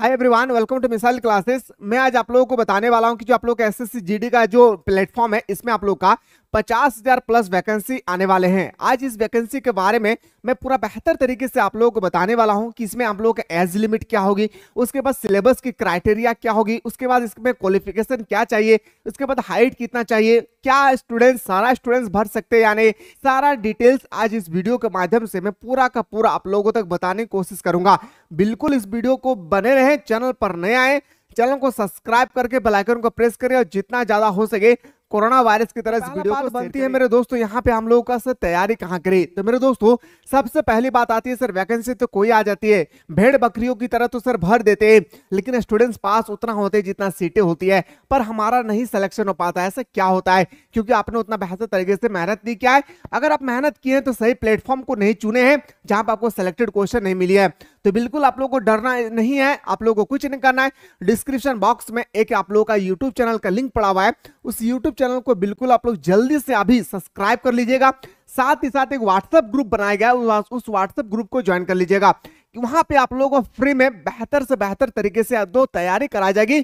hi everyone welcome to missile classes मैं आज आप लोगों को बताने वाला हूं कि जो आप लोग एस एस का जो प्लेटफॉर्म है इसमें आप लोग का पचास हजार प्लस वैकेंसी आने वाले हैं आज इस वैकेंसी के बारे में मैं पूरा बेहतर तरीके से आप लोगों को बताने वाला हूं कि इसमें आप लोगों का एज लिमिट क्या होगी उसके बाद सिलेबस की क्राइटेरिया क्या होगी उसके बाद इसमें क्वालिफिकेशन क्या चाहिए उसके बाद हाइट कितना चाहिए क्या स्टूडेंट्स सारा स्टूडेंट्स भर सकते हैं यानी सारा डिटेल्स आज इस वीडियो के माध्यम से मैं पूरा का पूरा आप लोगों तक बताने की कोशिश करूंगा बिल्कुल इस वीडियो को बने रहे चैनल पर नए आए चैनल को सब्सक्राइब करके बेलाइकन को प्रेस करें और जितना ज्यादा हो सके कोरोना वायरस की तरह इस वीडियो को बनती है मेरे दोस्तों यहाँ पे हम लोगों का सर तैयारी कहाँ करे तो मेरे दोस्तों सबसे पहली बात आती है सर वैकेंसी तो कोई आ जाती है भेड़ बकरियों की तरह तो सर भर देते हैं लेकिन स्टूडेंट्स पास उतना होते हैं जितना सीटें होती है पर हमारा नहीं सिलेक्शन हो पाता है ऐसा क्या होता है क्योंकि आपने उतना बेहतर तरीके से मेहनत नहीं किया है अगर आप मेहनत किए हैं तो सही प्लेटफॉर्म को नहीं चुने हैं जहां पर आपको सिलेक्टेड क्वेश्चन नहीं मिली है तो बिल्कुल आप लोग को डरना नहीं है आप लोग को कुछ नहीं करना है डिस्क्रिप्शन बॉक्स में एक आप लोगों का यूट्यूब चैनल का लिंक पड़ा हुआ है उस यूट्यूब चैनल को बिल्कुल आप लोग जल्दी से अभी सब्सक्राइब कर लीजिएगा साथ ही साथ एक व्हाट्सएप ग्रुप बनाया गया उस व्हाट्सएप ग्रुप को ज्वाइन कर लीजिएगा वहां पे आप लोगों को फ्री में बेहतर से बेहतर तरीके से दो तैयारी कराई जाएगी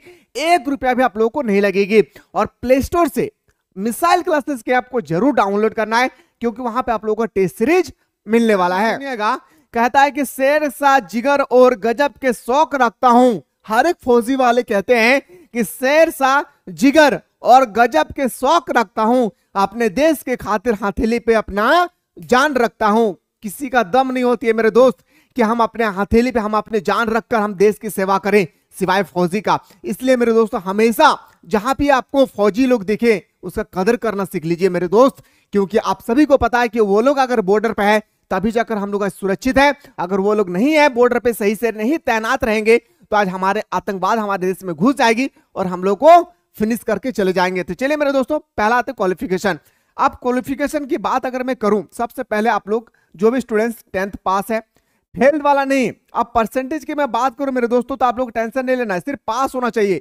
एक रुपया भी आप लोगों को नहीं लगेगी और प्ले स्टोर से मिसाइल क्लासेस के ऐप को जरूर डाउनलोड करना है क्योंकि वहां पे आप लोगों को टेस्ट सीरीज मिलने वाला है कहता है कि शेर सा जिगर और गजब के शौक रखता हूं हर एक फौजी वाले कहते हैं कि शेर सा जिगर और गजब के शौक रखता हूं अपने देश के खातिर हथेली पे अपना जान रखता हूं किसी का दम नहीं होती है मेरे दोस्त कि हम अपने हथेली पे हम अपने जान रखकर हम देश की सेवा करें सिवाय फौजी का इसलिए मेरे दोस्तों हमेशा जहां भी आपको फौजी लोग दिखे उसका कदर करना सीख लीजिए मेरे दोस्त क्योंकि आप सभी को पता है कि वो लोग अगर बॉर्डर पर है तभी जाकर हम लोग सुरक्षित है अगर वो लोग नहीं है बॉर्डर पे सही से नहीं तैनात रहेंगे तो आज हमारे आतंकवाद हमारे देश में घुस जाएगी और हम लोग को फिनिश करके चले जाएंगे तो चलिए मेरे दोस्तों पहला आते क्वालिफिकेशन अब क्वालिफिकेशन की बात अगर मैं करूं सबसे पहले आप लोग जो भी स्टूडेंट्स टेंथ पास है फेल वाला नहीं अब परसेंटेज की मैं बात करूं मेरे दोस्तों तो आप लोग टेंशन नहीं लेना है सिर्फ पास होना चाहिए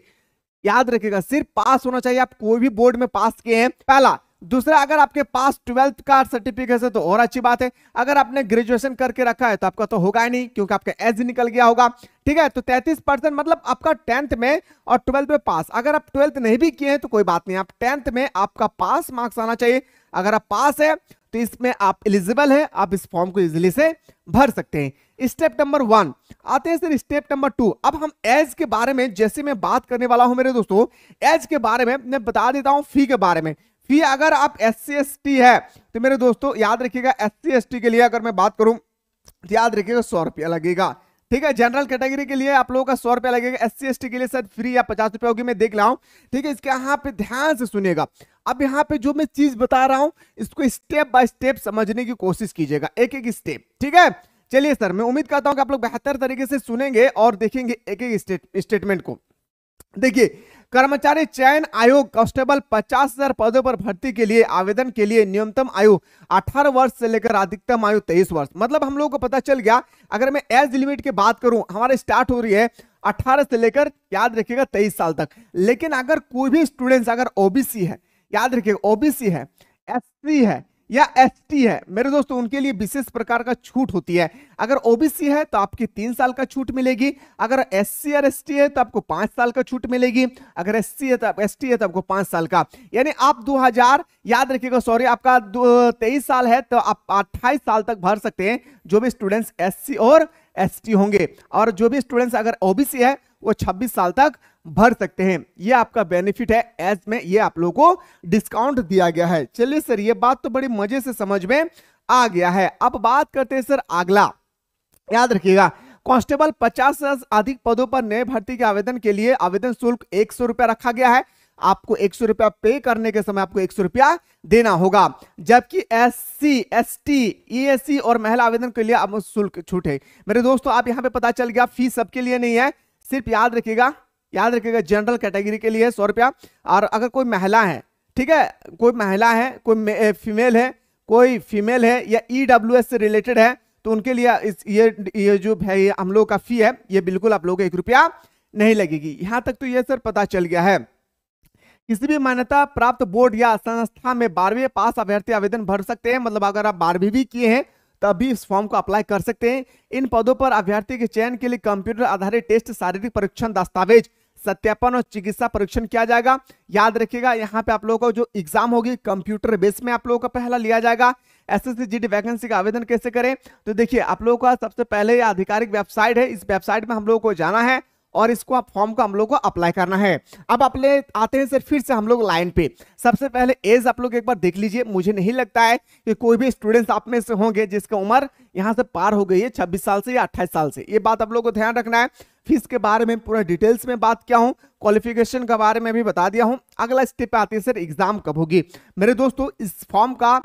याद रखिएगा सिर्फ पास होना चाहिए आप कोई भी बोर्ड में पास किए हैं पहला दूसरा अगर आपके पास ट्वेल्थ का सर्टिफिकेट है तो और अच्छी बात है अगर आपने ग्रेजुएशन करके रखा है तो आपका तो होगा ही नहीं क्योंकि आपका एज निकल गया होगा ठीक है तो 33 परसेंट मतलब आपका टेंथ में और ट्वेल्थ में पास अगर आप ट्वेल्थ नहीं भी किए हैं तो कोई बात नहीं आप टेंथ में आपका पास मार्क्स आना चाहिए अगर आप पास है तो इसमें आप एलिजिबल है आप इस फॉर्म को इजिली से भर सकते हैं स्टेप नंबर वन आते हैं सर स्टेप नंबर टू अब हम एज के बारे में जैसे मैं बात करने वाला हूं मेरे दोस्तों एज के बारे में मैं बता देता हूं फी के बारे में फी अगर आप एस सी है तो मेरे दोस्तों याद रखिएगा एस सी के लिए अगर मैं बात करूं तो याद रखिएगा सौ रुपया लगेगा ठीक है जनरल कैटेगरी के लिए आप लोगों का सौ रुपया लगेगा एस सी के लिए शायद फ्री या पचास रुपया होगी मैं देख रहा हूँ ठीक है इसके यहाँ पे ध्यान से सुनेगा अब यहाँ पे जो मैं चीज बता रहा हूँ इसको स्टेप बाय स्टेप समझने की कोशिश कीजिएगा एक एक स्टेप ठीक है चलिए सर मैं उम्मीद करता हूँ कि आप लोग बेहतर तरीके से सुनेंगे और देखेंगे एक एक स्टेटमेंट को देखिए कर्मचारी चयन आयोग कांस्टेबल पचास हजार पदों पर भर्ती के लिए आवेदन के लिए न्यूनतम आयु 18 वर्ष से लेकर अधिकतम आयु 23 वर्ष मतलब हम लोगों को पता चल गया अगर मैं एज लिमिट की बात करूं हमारे स्टार्ट हो रही है 18 से लेकर याद रखिएगा 23 साल तक लेकिन अगर कोई भी स्टूडेंट्स अगर ओबीसी है याद रखिएगा ओबीसी है एस है या एस है मेरे दोस्तों उनके लिए विशेष प्रकार का छूट होती है अगर ओबीसी है तो आपकी तीन साल का छूट मिलेगी अगर एस सी और एस है तो आपको पांच साल का छूट मिलेगी अगर एस सी है तो एस है तो आपको पांच साल का यानी आप 2000 याद रखिएगा सॉरी आपका तेईस साल है तो आप अट्ठाईस साल तक भर सकते हैं जो भी स्टूडेंट्स एस और एस होंगे और जो भी स्टूडेंट्स अगर ओबीसी है वो 26 साल तक भर सकते हैं ये आपका बेनिफिट है एज में ये आप लोगों को डिस्काउंट दिया गया है चलिए सर ये बात तो बड़ी मजे से समझ में आ गया है अब बात करते हैं सर अगला याद रखिएगा कांस्टेबल 50 से अधिक पदों पर नए भर्ती के आवेदन के लिए आवेदन शुल्क एक सौ रुपया रखा गया है आपको एक सौ रुपया पे करने के समय आपको एक सौ रुपया देना होगा जबकि S C S T S C और महिला आवेदन के लिए शुल्क छूट है मेरे दोस्तों आप यहाँ पे पता चल गया फीस सबके लिए नहीं है सिर्फ याद रखिएगा याद रखिएगा जनरल कैटेगरी के लिए सौ रुपया और अगर कोई महिला है ठीक है कोई महिला है कोई फीमेल है कोई फीमेल है या ई e से रिलेटेड है तो उनके लिए इस ये ये जो है ये हम लोगों का फी है ये बिल्कुल आप लोगों को एक रुपया नहीं लगेगी यहाँ तक तो ये सर पता चल गया है किसी भी मान्यता प्राप्त बोर्ड या संस्था में बारहवीं पास अभ्यर्थी आवेदन भर सकते हैं मतलब अगर आप बारहवीं भी किए हैं तभी इस फॉर्म को अप्लाई कर सकते हैं इन पदों पर अभ्यर्थी के चयन के लिए कंप्यूटर आधारित टेस्ट शारीरिक परीक्षण दस्तावेज सत्यापन और चिकित्सा परीक्षण किया जाएगा याद रखिएगा यहाँ पे आप लोगों का जो एग्जाम होगी कंप्यूटर बेस में आप लोगों का पहला लिया जाएगा एस एस सी वैकेंसी का आवेदन कैसे करें तो देखिए आप लोगों का सबसे पहले आधिकारिक वेबसाइट है इस वेबसाइट में हम लोगों को जाना है और इसको आप फॉर्म को हम लोग को अप्लाई करना है अब अपने आते हैं सर फिर से हम लोग लाइन पे सबसे पहले एज आप लोग एक बार देख लीजिए मुझे नहीं लगता है कि कोई भी स्टूडेंट्स आप में से होंगे जिसका उम्र यहाँ से पार हो गई है छब्बीस साल से या अट्ठाईस साल से ये बात आप लोग को ध्यान रखना है फीस के बारे में पूरा डिटेल्स में बात किया हूँ क्वालिफिकेशन के बारे में भी बता दिया हूँ अगला स्टेप आते हैं सर एग्जाम कब होगी मेरे दोस्तों इस फॉर्म का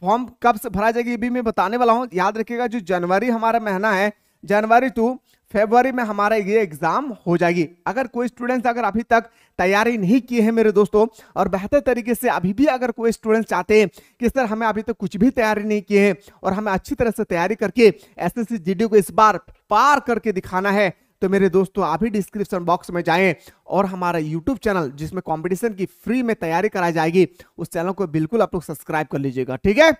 फॉर्म कब से भरा जाएगी ये भी मैं बताने वाला हूँ याद रखिएगा जो जनवरी हमारा महीना है जनवरी टू फेबरी में हमारा ये एग्जाम हो जाएगी अगर कोई स्टूडेंट्स अगर अभी तक तैयारी नहीं किए हैं मेरे दोस्तों और बेहतर तरीके से अभी भी अगर कोई स्टूडेंट्स चाहते हैं कि सर हमें अभी तक तो कुछ भी तैयारी नहीं किए हैं और हमें अच्छी तरह से तैयारी करके एस एस को इस बार पार करके दिखाना है तो मेरे दोस्तों आप ही डिस्क्रिप्शन बॉक्स में जाएं और हमारा यूट्यूब चैनल जिसमें कंपटीशन की फ्री में तैयारी कराई जाएगी उस चैनल को बिल्कुल आप लोग सब्सक्राइब कर लीजिएगा ठीक है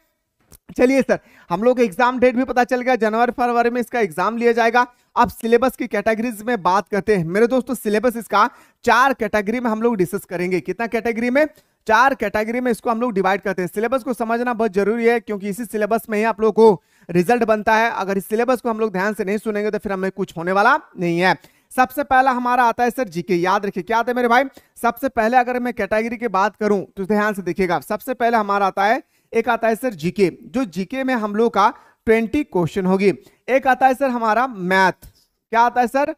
चलिए सर हम लोग एग्जाम डेट भी पता चल गया जनवरी फरवरी में इसका एग्जाम लिया जाएगा अब सिलेबस की कैटेगरीज में बात करते हैं मेरे दोस्तों सिलेबस इसका चार कैटेगरी में हम लोग डिस्कस करेंगे कितना कैटेगरी में चार कैटेगरी में इसको हम लोग डिवाइड करते हैं सिलेबस को समझना बहुत जरूरी है क्योंकि इसी सिलेबस में ही आप लोग को रिजल्ट बनता है अगर इस सिलेबस को हम लोग ध्यान से नहीं सुनेंगे तो फिर हमें कुछ होने वाला नहीं है सबसे पहला हमारा आता है सर जीके याद रखिए क्या आता है मेरे भाई सबसे पहले अगर मैं कैटेगरी की बात करूं तो ध्यान से देखिएगा सबसे पहले हमारा आता है एक आता है सर जीके जो जीके में हम लोग का ट्वेंटी क्वेश्चन होगी एक आता है सर हमारा मैथ क्या आता है सर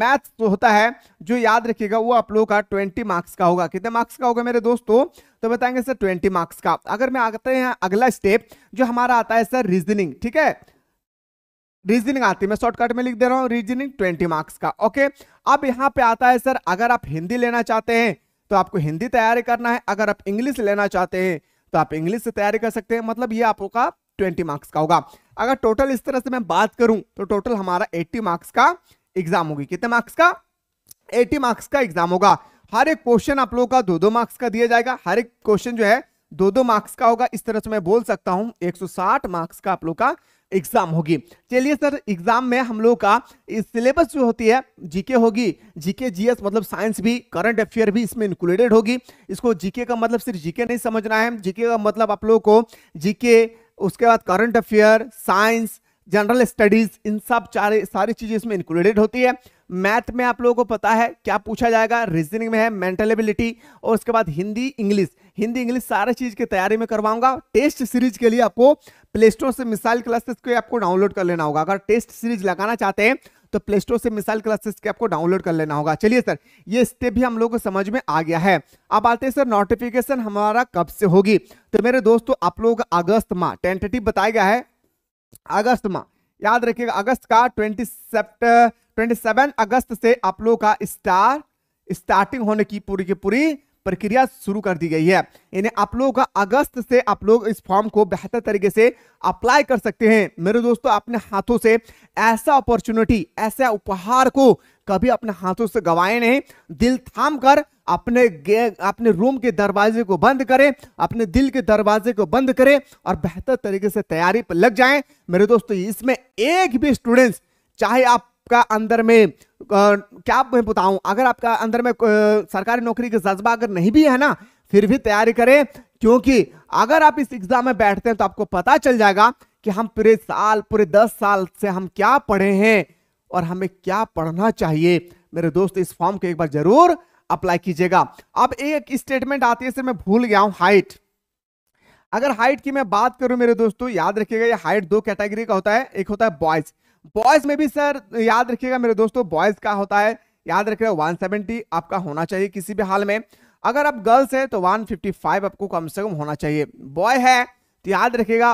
मैथ तो होता है जो याद रखिएगा वो आप लोगों का ट्वेंटी मार्क्स का होगा कितने मार्क्स का होगा मेरे दोस्तों तो बताएंगे सर ट्वेंटी मार्क्स का अगर मैं आते हैं अगला स्टेप जो हमारा आता है सर रीजनिंग ठीक है रीजनिंग आती है मैं शॉर्टकट में लिख दे रहा हूँ रीजनिंग ट्वेंटी मार्क्स का ओके अब यहाँ पे आता है सर अगर आप हिंदी लेना चाहते हैं तो आपको हिंदी तैयारी करना है अगर आप इंग्लिश लेना चाहते हैं तो आप इंग्लिश से तैयारी कर सकते हैं मतलब ये आपको का ट्वेंटी मार्क्स का होगा अगर टोटल इस तरह से मैं बात करूं तो टोटल हमारा एट्टी मार्क्स का एग्जाम होगी कितने मार्क्स का एटी मार्क्स का एग्जाम होगा हर एक क्वेश्चन आप लोगों का दो दो मार्क्स का दिया जाएगा हर एक क्वेश्चन जो है दो दो मार्क्स का होगा इस तरह से मैं बोल सकता हूँ 160 मार्क्स का आप लोग का एग्जाम होगी चलिए सर एग्जाम में हम लोग का सिलेबस जो होती है जीके होगी जीके जीएस मतलब साइंस भी करंट अफेयर भी इसमें इंक्लूडेड होगी इसको जीके का मतलब सिर्फ जीके नहीं समझना है जीके का मतलब आप लोगों को जीके उसके बाद current affair science general studies इन सब चारे सारी चीजें इसमें इंक्लूडेड होती है मैथ में आप लोगों को पता है क्या पूछा जाएगा रीजनिंग में है मेंटल एबिलिटी और उसके बाद हिंदी इंग्लिश हिंदी इंग्लिश सारे चीज की तैयारी में करवाऊंगा टेस्ट सीरीज के लिए आपको प्ले स्टोर से मिसाइल क्लासेस को आपको डाउनलोड कर लेना होगा अगर टेस्ट सीरीज लगाना चाहते हैं तो प्ले स्टोर से मिसाइल क्लासेस के आपको डाउनलोड कर लेना होगा चलिए सर ये स्टेप भी हम लोग को समझ में आ गया है अब आते हैं सर नोटिफिकेशन हमारा कब से होगी तो मेरे दोस्तों आप लोग अगस्त माह टेंटेटिव बताया गया है अगस्त माह याद रखिएगा अगस्त का ट्वेंटी सेप्ट ट्वेंटी सेवन अगस्त से आप लोगों का स्टार स्टार्टिंग होने की पूरी की पूरी प्रक्रिया शुरू कर दी गई है यानी आप लोगों का अगस्त से आप लोग इस फॉर्म को बेहतर तरीके से अप्लाई कर सकते हैं मेरे दोस्तों अपने हाथों से ऐसा अपॉर्चुनिटी ऐसा उपहार को कभी अपने हाथों से गवाए नहीं दिल थाम कर अपने अपने रूम के दरवाजे को बंद करें अपने दिल के दरवाजे को बंद करें और बेहतर तरीके से तैयारी पर लग जाएं मेरे दोस्तों इसमें एक भी स्टूडेंट्स चाहे आपका अंदर में आ, क्या मैं बताऊं अगर आपका अंदर में आ, सरकारी नौकरी का जज्बा अगर नहीं भी है ना फिर भी तैयारी करें क्योंकि अगर आप इस एग्जाम में बैठते हैं तो आपको पता चल जाएगा कि हम पूरे साल पूरे दस साल से हम क्या पढ़े हैं और हमें क्या पढ़ना चाहिए मेरे दोस्त इस फॉर्म को एक बार जरूर अप्लाई कीजिएगा अब एक स्टेटमेंट आती है सर मैं भूल गया हूं हाइट अगर हाइट की मैं बात करूं मेरे दोस्तों याद रखिएगा ये हाइट दो कैटेगरी का होता है एक होता है बॉयज बॉयज में भी सर याद रखिएगा मेरे दोस्तों बॉयज का होता है याद रखिएगा 170 आपका होना चाहिए किसी भी हाल में अगर आप गर्ल्स है तो फाइव आपको कम से कम होना चाहिए बॉय है तो याद रखिएगा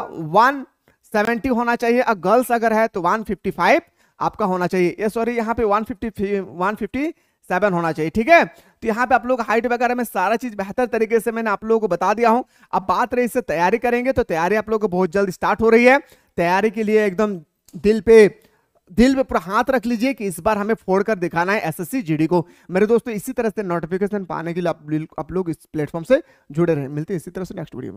सेवेंटी होना चाहिए अगर गर्ल्स अगर है तो 155 आपका होना चाहिए ये सॉरी यहाँ पे one fifty one fifty seven होना चाहिए ठीक है तो यहाँ पे आप लोग हाइट वगैरह में सारा चीज बेहतर तरीके से मैंने आप लोगों को बता दिया हूँ अब बात रही इससे तैयारी करेंगे तो तैयारी आप लोग को बहुत जल्द स्टार्ट हो रही है तैयारी के लिए एकदम दिल पे दिल पे पूरा हाथ रख लीजिए कि इस बार हमें फोड़ कर दिखाना है एसएससी जीडी को मेरे दोस्तों इसी तरह से नोटिफिकेशन पाने के लिए आप, लोग इस प्लेटफॉर्म से जुड़े रहे मिलते हैं इसी तरह से नेक्स्ट वीडियो में